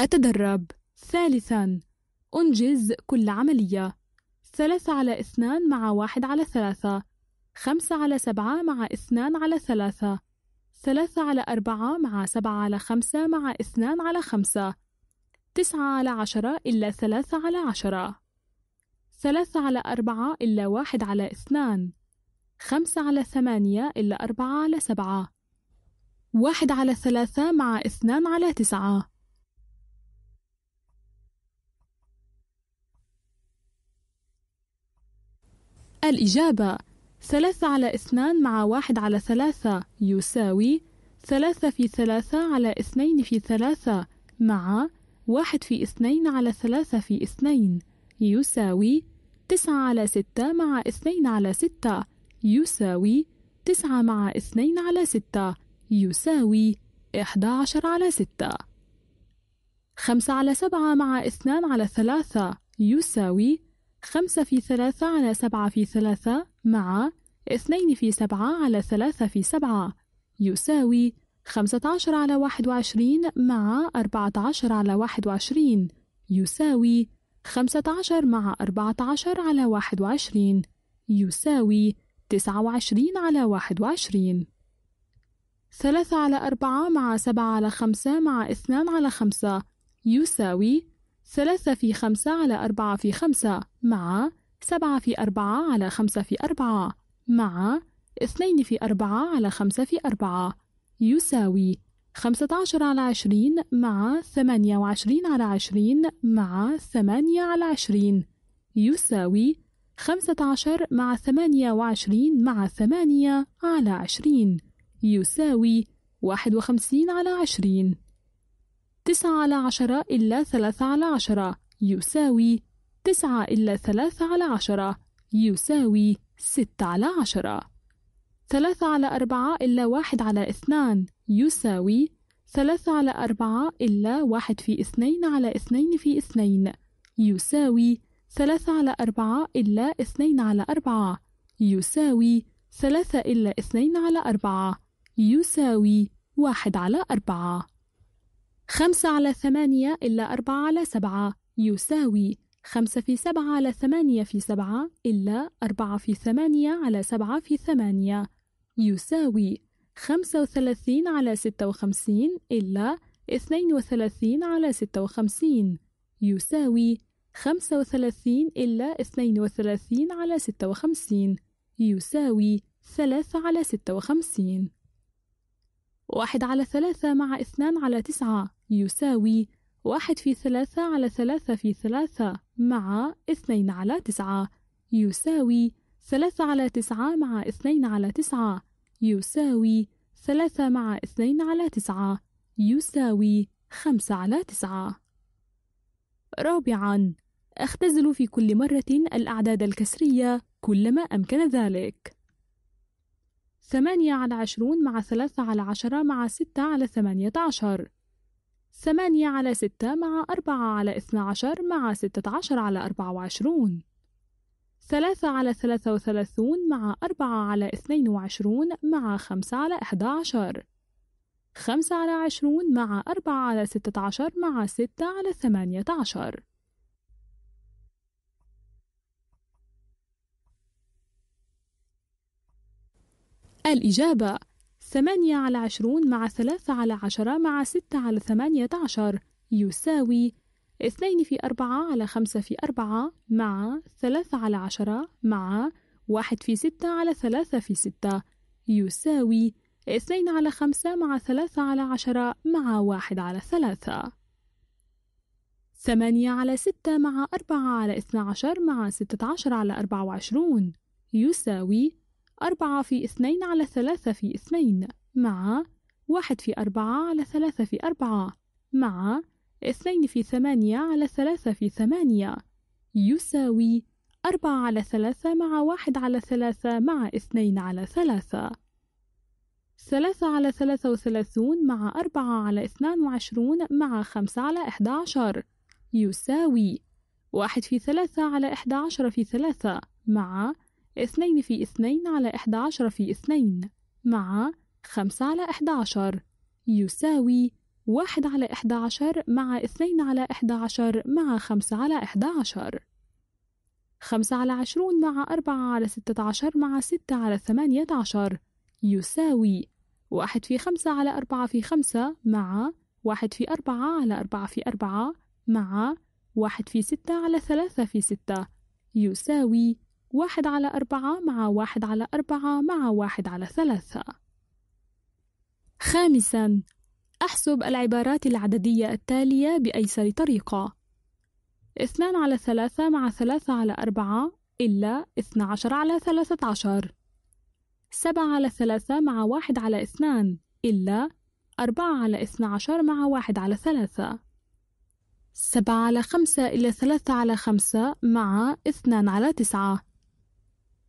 أتدرب ثالثا أنجز كل عملية ثلاثة على اثنان مع واحد على ثلاثة خمسة على سبعة مع اثنان على ثلاثة ثلاثة على أربعة مع سبعة على خمسة مع اثنان على خمسة تسعة على عشرة إلا ثلاثة على عشرة ثلاثة على أربعة إلا واحد على اثنان خمسة على ثمانية إلا أربعة على سبعة واحد على ثلاثة مع اثنان على تسعة الإجابة ثلاثة على اثنان مع واحد على ثلاثة يساوي ثلاثة في ثلاثة على اثنين في ثلاثة مع واحد في اثنين على ثلاثة في اثنين يساوي تسعة على ستة مع اثنين على ستة يساوي تسعة مع اثنين على ستة يساوي إحدى عشر على ستة خمسة على سبعة مع اثنان على ثلاثة يساوي خمسة في ثلاثة على سبعة في ثلاثة مع اثنين في سبعة على ثلاثة في سبعة يساوي خمسة عشر على واحد وعشرين مع أربعة عشر على واحد وعشرين يساوي خمسة عشر مع أربعة عشر على واحد وعشرين يساوي تسعة وعشرين على واحد وعشرين ثلاثة على أربعة مع سبعة على خمسة مع اثنان على خمسة يساوي ثلاثة في خمسة على أربعة في خمسة مع سبعة في أربعة على خمسة في أربعة مع اثنين في أربعة على خمسة في أربعة يساوي خمسة عشر على عشرين مع ثمانية وعشرين على عشرين مع ثمانية على عشرين يساوي خمسة عشر مع ثمانية وعشرين مع ثمانية على عشرين يساوي واحد وخمسين على عشرين تسعة على عشرة إلا ثلاثة على عشرة يساوي تسعة إلا ثلاثة على عشرة يساوي ستة على عشرة ثلاثة على أربعة إلا واحد على اثنان يساوي ثلاثة على أربعة إلا واحد في اثنين على اثنين في اثنين يساوي ثلاثة على أربعة إلا اثنين على أربعة يساوي ثلاثة إلا اثنين على أربعة يساوي واحد على أربعة خمسة على ثمانية إلا أربعة على سبعة يساوي خمسة في سبعة على ثمانية في سبعة إلا أربعة في ثمانية على سبعة في ثمانية يساوي خمسة وثلاثين على ستة وخمسين إلا اثنين وثلاثين على ستة وخمسين يساوي خمسة وثلاثين إلا اثنين وثلاثين على ستة وخمسين يساوي ثلاثة على ستة وخمسين واحد على ثلاثة مع اثنان على تسعة يساوي واحد في ثلاثة على ثلاثة في ثلاثة مع اثنين على تسعة يساوي ثلاثة على تسعة مع اثنين على تسعة يساوي ثلاثة مع اثنين على تسعة يساوي خمسة على تسعة رابعاً اختزل في كل مرة الأعداد الكسرية كلما أمكن ذلك ثمانية على عشرون مع ثلاثة على عشرة مع ستة على ثمانية عشر ثمانية على ستة مع أربعة على اثنا عشر مع ستة عشر على أربعة وعشرون ثلاثة على ثلاثة وثلاثون مع أربعة على اثنين وعشرون مع خمسة على أحد عشر خمسة على عشرون مع أربعة على ستة عشر مع ستة على ثمانية عشر الإجابة ثمانية على عشرون مع ثلاثة على عشرة مع ستة على ثمانية عشر يساوي اثنين في أربعة على خمسة في أربعة مع ثلاثة على عشرة مع واحد في ستة على ثلاثة في ستة يساوي اثنين على خمسة مع ثلاثة على عشرة مع واحد على ثلاثة ثمانية على ستة مع أربعة على اثنى عشر مع ستة عشر على أربعة وعشرون يساوي أربعة في اثنين على ثلاثة في اثنين مع واحد في أربعة على ثلاثة في أربعة مع اثنين في ثمانية على ثلاثة في ثمانية يساوي أربعة على ثلاثة مع واحد على ثلاثة مع اثنين على ثلاثة ثلاثة على ثلاثة وثلاثون مع أربعة على اثنان وعشرون مع خمسة على إحدى عشر يساوي واحد في ثلاثة على إحدى عشر في ثلاثة مع اثنين في اثنين على 11 عشر في اثنين مع خمسة على 11 عشر يساوي واحد على 11 عشر مع اثنين على 11 عشر مع خمسة على 11 عشر خمسة على عشرون مع أربعة على ستة عشر مع ستة على ثمانية عشر يساوي واحد في خمسة على أربعة في خمسة مع واحد في أربعة على أربعة في أربعة مع واحد في ستة على ثلاثة في ستة يساوي واحد على أربعة مع واحد على أربعة مع واحد على ثلاثة خامساً أحسب العبارات العددية التالية بأيسر طريقة اثنان على ثلاثة مع ثلاثة على أربعة إلا اثنا عشر على ثلاثة عشر سبعة على ثلاثة مع واحد على اثنان إلا أربعة على اثنا عشر مع واحد على ثلاثة سبعة على خمسة إلا ثلاثة على خمسة مع اثنان على تسعة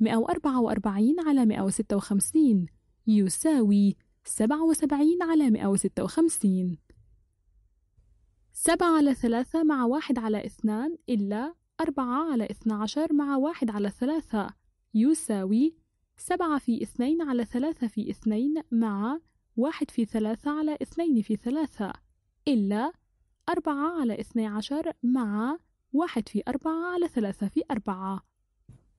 144 على 156 يساوي 77 على 156 7 على 3 مع 1 على 2 إلا 4 على 12 مع 1 على 3 يساوي 7 في 2 على 3 في 2 مع 1 في 3 على 2 في 3 إلا 4 على 12 مع 1 في 4 على 3 في 4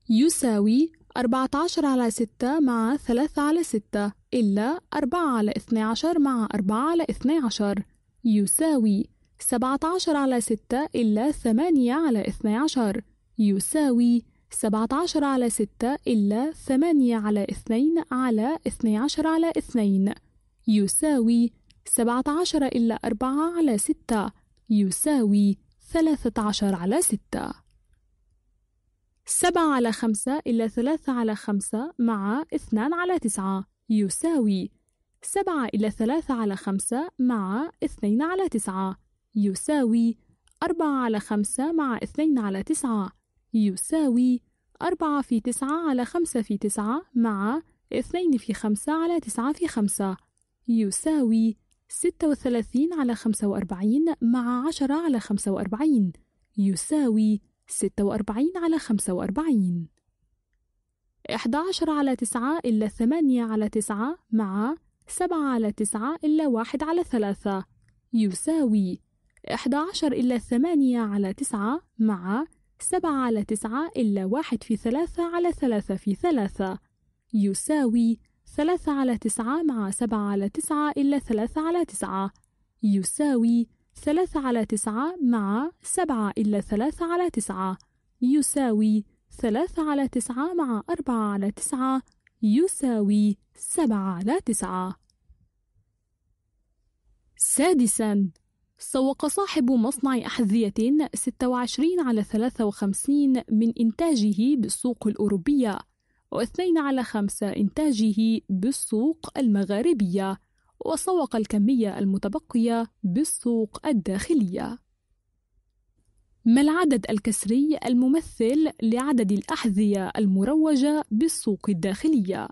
يساوي 14 على 6 مع 3 على 6 إلا 4 على 12 مع 4 على 12 يساوي 17 على 6 إلا 8 على 12 يساوي 17 على 6 إلا 8 على 2 على 12 على 2 يساوي 17 إلا 4 على 6 يساوي 13 على 6 سبعة على خمسة إلى ثلاثة على خمسة مع اثنان على تسعة يساوي سبعة إلى ثلاثة على خمسة مع اثنين على تسعة يساوي أربعة على خمسة مع اثنين على تسعة يساوي أربعة في تسعة على خمسة في تسعة مع اثنين في خمسة على تسعة في خمسة يساوي ستة وثلاثين على خمسة وأربعين مع عشرة على خمسة وأربعين يساوي 46 على 45 11 عشر على 9 إلا ثمانية على تسعة مع سبعة على تسعة إلا واحد على ثلاثة يساوي 11 عشر إلا ثمانية على تسعة مع سبعة على تسعة إلا واحد في ثلاثة على ثلاثة في ثلاثة يساوي ثلاثة على تسعة مع سبعة على تسعة إلا ثلاثة على تسعة يساوي ثلاثة على تسعة مع سبعة إلا ثلاثة على تسعة يساوي ثلاثة على تسعة مع أربعة على تسعة يساوي سبعة على تسعة سادساً سوق صاحب مصنع أحذية 26 على 53 من إنتاجه بالسوق الأوروبية و2 على 5 إنتاجه بالسوق المغاربية وسوق الكمية المتبقية بالسوق الداخلية. ما العدد الكسري الممثل لعدد الأحذية المروجة بالسوق الداخلية؟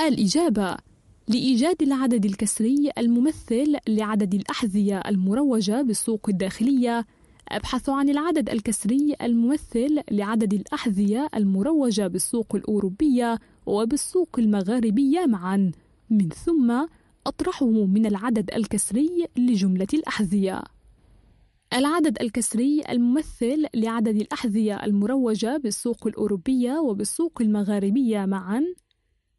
الإجابة لإيجاد العدد الكسري الممثل لعدد الأحذية المروجة بالسوق الداخلية أبحث عن العدد الكسري الممثل لعدد الأحذية المروجة بالسوق الأوروبية وبالسوق المغاربية معا من ثم أطرحه من العدد الكسري لجملة الأحذية العدد الكسري الممثل لعدد الأحذية المروجة بالسوق الأوروبية وبالسوق المغاربية معا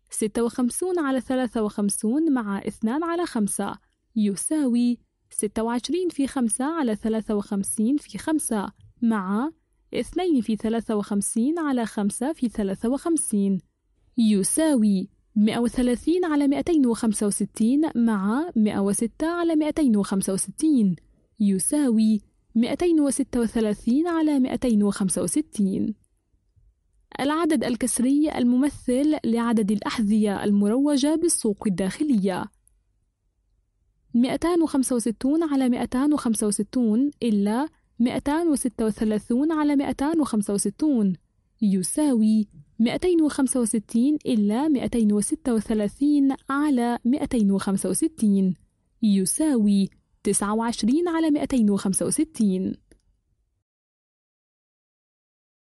56 على 53 مع 2 على 5 يساوي 26 في 5 على 53 في 5 مع 2 في 53 على 5 في 53 يساوي 130 على 265 مع 106 على 265 يساوي 236 على 265 العدد الكسري الممثل لعدد الأحذية المروجة بالسوق الداخلية 265 على 265 إلا 236 على 265 يساوي 265 إلا 236 على 265 يساوي 29 على 265